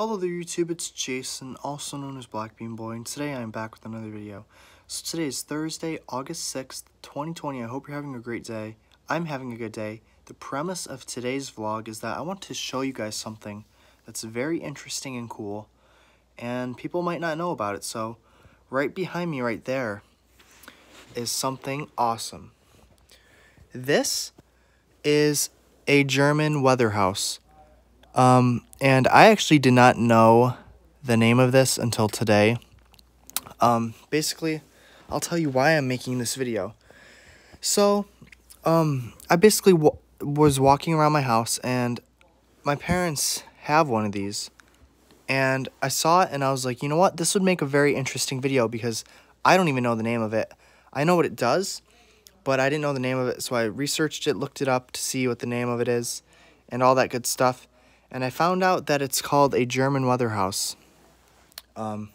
Hello there YouTube, it's Jason, also known as Blackbean Boy, and today I'm back with another video. So today is Thursday, August 6th, 2020. I hope you're having a great day. I'm having a good day. The premise of today's vlog is that I want to show you guys something that's very interesting and cool, and people might not know about it, so right behind me right there is something awesome. This is a German weather house. Um, and I actually did not know the name of this until today. Um, basically, I'll tell you why I'm making this video. So, um, I basically was walking around my house and my parents have one of these. And I saw it and I was like, you know what? This would make a very interesting video because I don't even know the name of it. I know what it does, but I didn't know the name of it. So I researched it, looked it up to see what the name of it is and all that good stuff and I found out that it's called a German weather house. Um,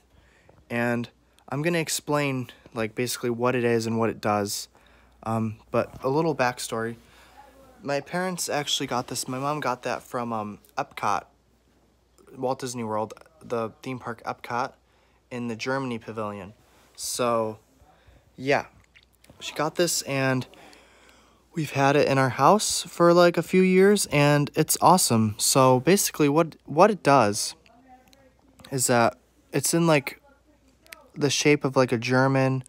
and I'm going to explain, like, basically what it is and what it does. Um, but a little backstory. My parents actually got this. My mom got that from um, Epcot, Walt Disney World, the theme park Epcot, in the Germany pavilion. So, yeah. She got this, and We've had it in our house for like a few years and it's awesome. So basically what what it does is that it's in like the shape of like a German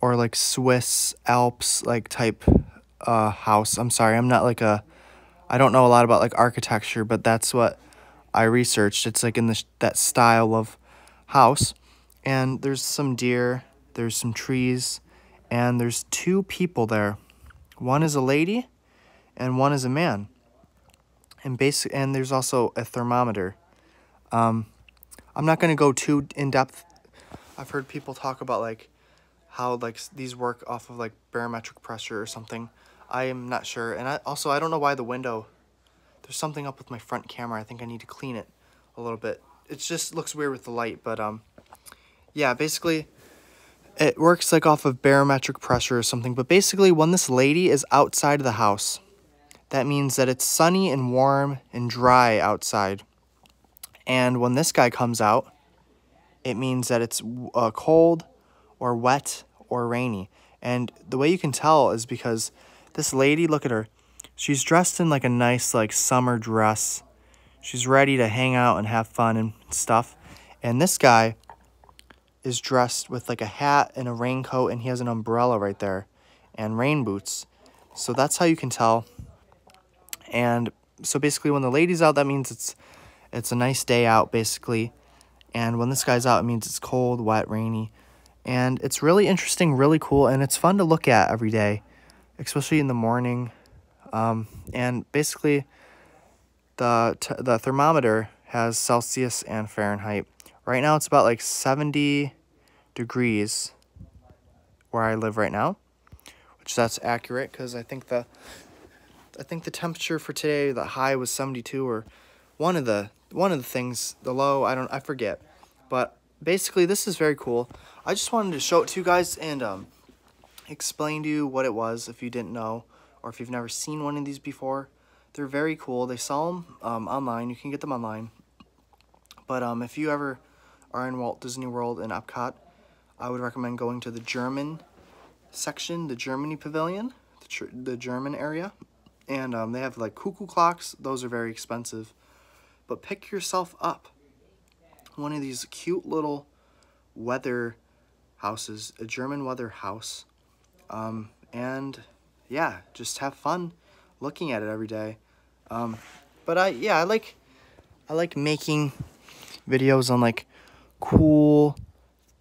or like Swiss Alps like type uh house. I'm sorry, I'm not like a I don't know a lot about like architecture, but that's what I researched. It's like in the that style of house and there's some deer, there's some trees, and there's two people there. One is a lady and one is a man. And, basic, and there's also a thermometer. Um, I'm not going to go too in-depth. I've heard people talk about like how like these work off of like barometric pressure or something. I am not sure. And I also, I don't know why the window, there's something up with my front camera. I think I need to clean it a little bit. It just looks weird with the light, but um, yeah, basically it works like off of barometric pressure or something, but basically when this lady is outside of the house, that means that it's sunny and warm and dry outside. And when this guy comes out, it means that it's uh, cold or wet or rainy. And the way you can tell is because this lady, look at her. She's dressed in like a nice like summer dress. She's ready to hang out and have fun and stuff. And this guy, is dressed with like a hat and a raincoat and he has an umbrella right there and rain boots. So that's how you can tell. And so basically when the lady's out, that means it's it's a nice day out basically. And when this guy's out, it means it's cold, wet, rainy. And it's really interesting, really cool, and it's fun to look at every day, especially in the morning. Um, and basically, the, the thermometer has Celsius and Fahrenheit. Right now, it's about like 70 degrees where I live right now, which that's accurate because I think the I think the temperature for today, the high was 72 or one of the one of the things, the low, I don't I forget. But basically this is very cool. I just wanted to show it to you guys and um, explain to you what it was if you didn't know or if you've never seen one of these before. They're very cool. They sell them um, online. You can get them online. But um, if you ever are in Walt Disney World and Epcot, I would recommend going to the German section, the Germany Pavilion, the, the German area. And um, they have like cuckoo clocks. Those are very expensive. But pick yourself up one of these cute little weather houses, a German weather house. Um, and yeah, just have fun looking at it every day. Um, but I, yeah, I like, I like making videos on like cool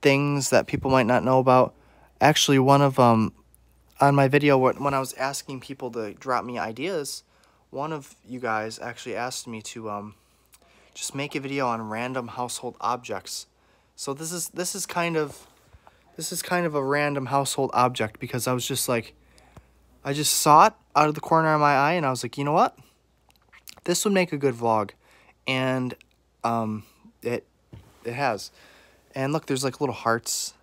things that people might not know about. Actually, one of um, on my video when I was asking people to drop me ideas, one of you guys actually asked me to um, just make a video on random household objects. So this is this is kind of this is kind of a random household object because I was just like I just saw it out of the corner of my eye and I was like, you know what? This would make a good vlog. And um, it has. And look, there's like little hearts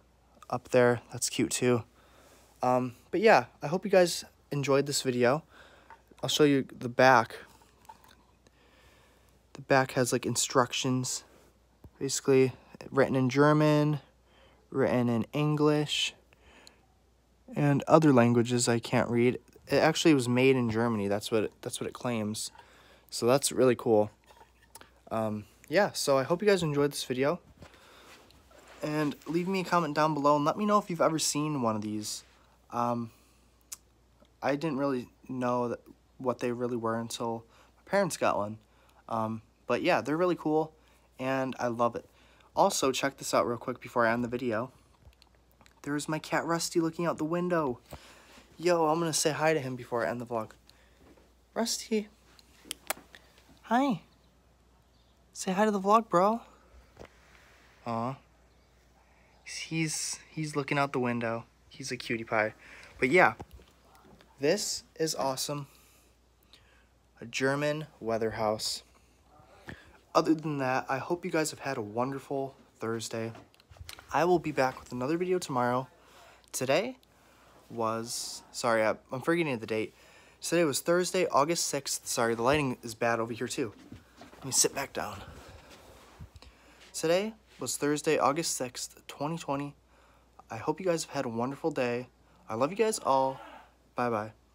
up there. That's cute too. Um, but yeah, I hope you guys enjoyed this video. I'll show you the back. The back has like instructions, basically written in German, written in English, and other languages I can't read. It actually was made in Germany. That's what it, that's what it claims. So that's really cool. Um, yeah, so I hope you guys enjoyed this video. And leave me a comment down below and let me know if you've ever seen one of these. Um, I didn't really know that, what they really were until my parents got one. Um, but yeah, they're really cool and I love it. Also, check this out real quick before I end the video. There's my cat Rusty looking out the window. Yo, I'm gonna say hi to him before I end the vlog. Rusty. Hi. Say hi to the vlog, bro. Aw. He's, he's looking out the window. He's a cutie pie. But yeah, this is awesome. A German weather house. Other than that, I hope you guys have had a wonderful Thursday. I will be back with another video tomorrow. Today was, sorry, I, I'm forgetting the date. Today was Thursday, August 6th. Sorry, the lighting is bad over here too me sit back down. Today was Thursday, August 6th, 2020. I hope you guys have had a wonderful day. I love you guys all. Bye bye.